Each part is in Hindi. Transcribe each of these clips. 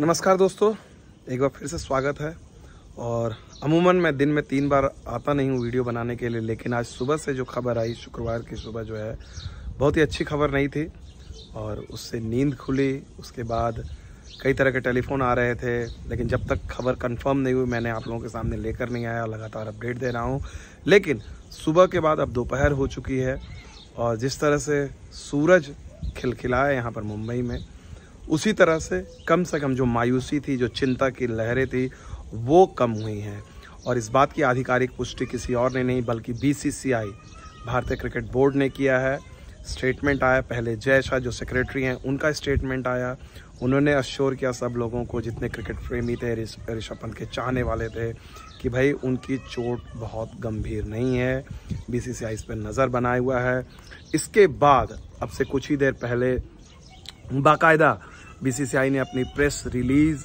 नमस्कार दोस्तों एक बार फिर से स्वागत है और अमूमन मैं दिन में तीन बार आता नहीं हूँ वीडियो बनाने के लिए लेकिन आज सुबह से जो खबर आई शुक्रवार की सुबह जो है बहुत ही अच्छी खबर नहीं थी और उससे नींद खुली उसके बाद कई तरह के टेलीफोन आ रहे थे लेकिन जब तक खबर कंफर्म नहीं हुई मैंने आप लोगों के सामने लेकर नहीं आया लगातार अपडेट दे रहा हूँ लेकिन सुबह के बाद अब दोपहर हो चुकी है और जिस तरह से सूरज खिलखिलाए यहाँ पर मुंबई में उसी तरह से कम से कम जो मायूसी थी जो चिंता की लहरें थी वो कम हुई हैं और इस बात की आधिकारिक पुष्टि किसी और ने नहीं बल्कि बीसीसीआई भारतीय क्रिकेट बोर्ड ने किया है स्टेटमेंट आया पहले जय शाह जो सेक्रेटरी हैं उनका स्टेटमेंट आया उन्होंने अश्योर किया सब लोगों को जितने क्रिकेट प्रेमी थे ऋषभ पंत के चाहने वाले थे कि भाई उनकी चोट बहुत गंभीर नहीं है बीसीसीआई इस पर नज़र बनाए हुआ है इसके बाद अब से कुछ ही देर पहले बाकायदा बीसीसीआई ने अपनी प्रेस रिलीज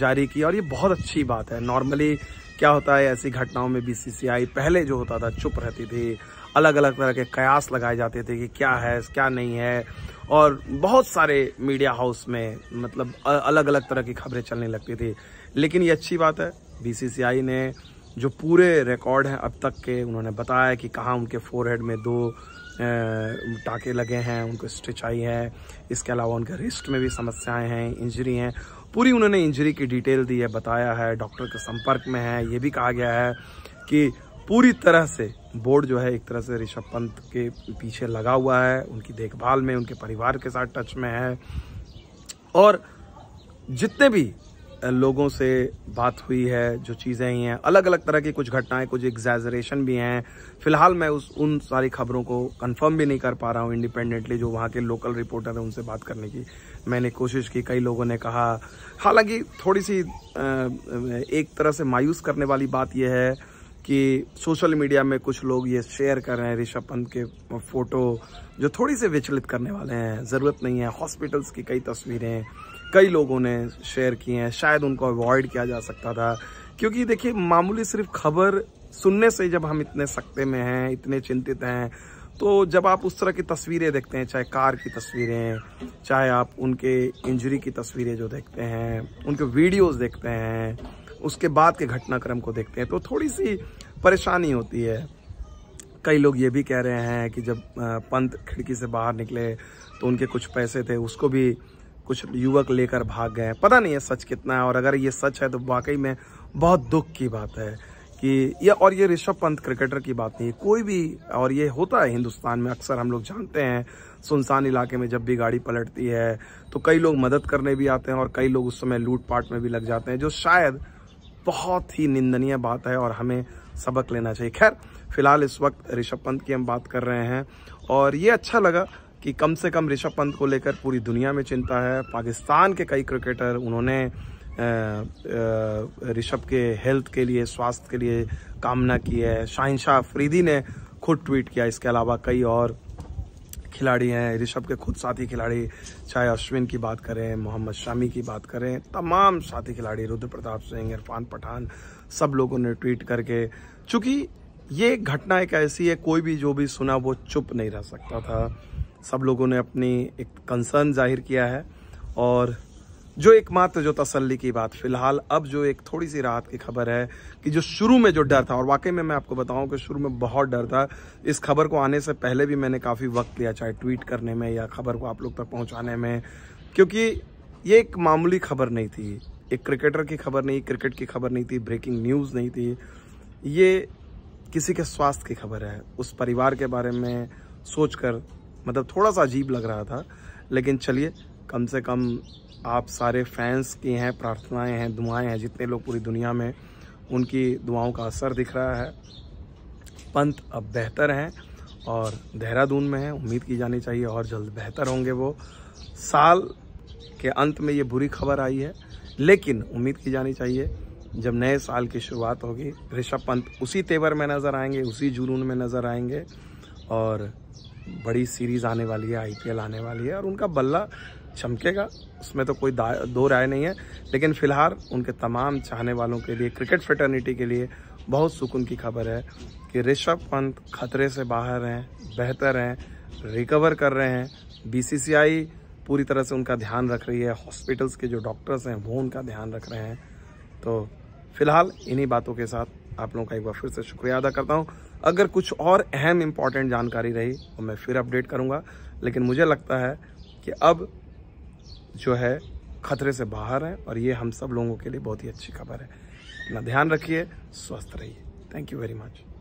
जारी की और ये बहुत अच्छी बात है नॉर्मली क्या होता है ऐसी घटनाओं में बीसीसीआई पहले जो होता था चुप रहती थी अलग अलग तरह के कयास लगाए जाते थे कि क्या है क्या नहीं है और बहुत सारे मीडिया हाउस में मतलब अलग अलग तरह की खबरें चलने लगती थी लेकिन ये अच्छी बात है बीसीसीआई ने जो पूरे रिकॉर्ड हैं अब तक के उन्होंने बताया कि कहाँ उनके फोरहेड में दो टाके लगे हैं उनको स्टिच आई है इसके अलावा उनके रिस्ट में भी समस्याएं हैं इंजरी हैं पूरी उन्होंने इंजरी की डिटेल दी है बताया है डॉक्टर के संपर्क में है ये भी कहा गया है कि पूरी तरह से बोर्ड जो है एक तरह से ऋषभ पंत के पीछे लगा हुआ है उनकी देखभाल में उनके परिवार के साथ टच में है और जितने भी लोगों से बात हुई है जो चीज़ें ही हैं अलग अलग तरह की कुछ घटनाएं कुछ एग्जैजरेशन भी हैं फिलहाल मैं उस उन सारी खबरों को कंफर्म भी नहीं कर पा रहा हूँ इंडिपेंडेंटली जो वहाँ के लोकल रिपोर्टर हैं उनसे बात करने की मैंने कोशिश की कई लोगों ने कहा हालांकि थोड़ी सी एक तरह से मायूस करने वाली बात यह है कि सोशल मीडिया में कुछ लोग ये शेयर कर रहे हैं ऋषभ पंत के फ़ोटो जो थोड़ी से विचलित करने वाले हैं ज़रूरत नहीं है हॉस्पिटल्स की कई तस्वीरें कई लोगों ने शेयर किए हैं शायद उनको अवॉइड किया जा सकता था क्योंकि देखिए मामूली सिर्फ खबर सुनने से जब हम इतने सख्ते में हैं इतने चिंतित हैं तो जब आप उस तरह की तस्वीरें देखते हैं चाहे कार की तस्वीरें चाहे आप उनके इंजरी की तस्वीरें जो देखते हैं उनके वीडियोस देखते हैं उसके बाद के घटनाक्रम को देखते हैं तो थोड़ी सी परेशानी होती है कई लोग ये भी कह रहे हैं कि जब पंत खिड़की से बाहर निकले तो उनके कुछ पैसे थे उसको भी कुछ युवक लेकर भाग गए हैं पता नहीं है सच कितना है और अगर ये सच है तो वाकई में बहुत दुख की बात है कि या और ये ऋषभ पंत क्रिकेटर की बात नहीं है कोई भी और ये होता है हिंदुस्तान में अक्सर हम लोग जानते हैं सुनसान इलाके में जब भी गाड़ी पलटती है तो कई लोग मदद करने भी आते हैं और कई लोग उस समय लूटपाट में भी लग जाते हैं जो शायद बहुत ही निंदनीय बात है और हमें सबक लेना चाहिए खैर फिलहाल इस वक्त ऋषभ पंत की हम बात कर रहे हैं और ये अच्छा लगा कि कम से कम ऋषभ पंत को लेकर पूरी दुनिया में चिंता है पाकिस्तान के कई क्रिकेटर उन्होंने ऋषभ के हेल्थ के लिए स्वास्थ्य के लिए कामना की है शाहिन शाह ने खुद ट्वीट किया इसके अलावा कई और खिलाड़ी हैं ऋषभ के खुद साथी खिलाड़ी चाहे अश्विन की बात करें मोहम्मद शामी की बात करें तमाम साथी खिलाड़ी रुद्र प्रताप सिंह इरफान पठान सब लोगों ने ट्वीट करके चूँकि ये घटना एक ऐसी है कोई भी जो भी सुना वो चुप नहीं रह सकता था सब लोगों ने अपनी एक कंसर्न जाहिर किया है और जो एकमात्र जो तसल्ली की बात फिलहाल अब जो एक थोड़ी सी राहत की खबर है कि जो शुरू में जो डर था और वाकई में मैं आपको बताऊं कि शुरू में बहुत डर था इस खबर को आने से पहले भी मैंने काफ़ी वक्त लिया चाहे ट्वीट करने में या खबर को आप लोग तक पहुंचाने में क्योंकि ये एक मामूली खबर नहीं थी एक क्रिकेटर की खबर नहीं क्रिकेट की खबर नहीं थी ब्रेकिंग न्यूज़ नहीं थी ये किसी के स्वास्थ्य की खबर है उस परिवार के बारे में सोचकर मतलब थोड़ा सा अजीब लग रहा था लेकिन चलिए कम से कम आप सारे फैंस की हैं प्रार्थनाएं हैं दुआएं हैं जितने लोग पूरी दुनिया में उनकी दुआओं का असर दिख रहा है पंथ अब बेहतर हैं और देहरादून में हैं उम्मीद की जानी चाहिए और जल्द बेहतर होंगे वो साल के अंत में ये बुरी खबर आई है लेकिन उम्मीद की जानी चाहिए जब नए साल की शुरुआत होगी ऋषभ पंत उसी तेवर में नज़र आएंगे उसी जुनून में नज़र आएंगे और बड़ी सीरीज़ आने वाली है आईपीएल आने वाली है और उनका बल्ला चमकेगा उसमें तो कोई दो राय नहीं है लेकिन फ़िलहाल उनके तमाम चाहने वालों के लिए क्रिकेट फेटर्निटी के लिए बहुत सुकून की खबर है कि ऋषभ पंत खतरे से बाहर हैं बेहतर हैं रिकवर कर रहे हैं बीसीसीआई पूरी तरह से उनका ध्यान रख रही है हॉस्पिटल्स के जो डॉक्टर्स हैं वो उनका ध्यान रख रहे हैं तो फिलहाल इन्हीं बातों के साथ आप लोगों का एक बार फिर से शुक्रिया अदा करता हूँ अगर कुछ और अहम इम्पॉर्टेंट जानकारी रही तो मैं फिर अपडेट करूँगा लेकिन मुझे लगता है कि अब जो है खतरे से बाहर हैं और ये हम सब लोगों के लिए बहुत ही अच्छी खबर है अपना ध्यान रखिए स्वस्थ रहिए थैंक यू वेरी मच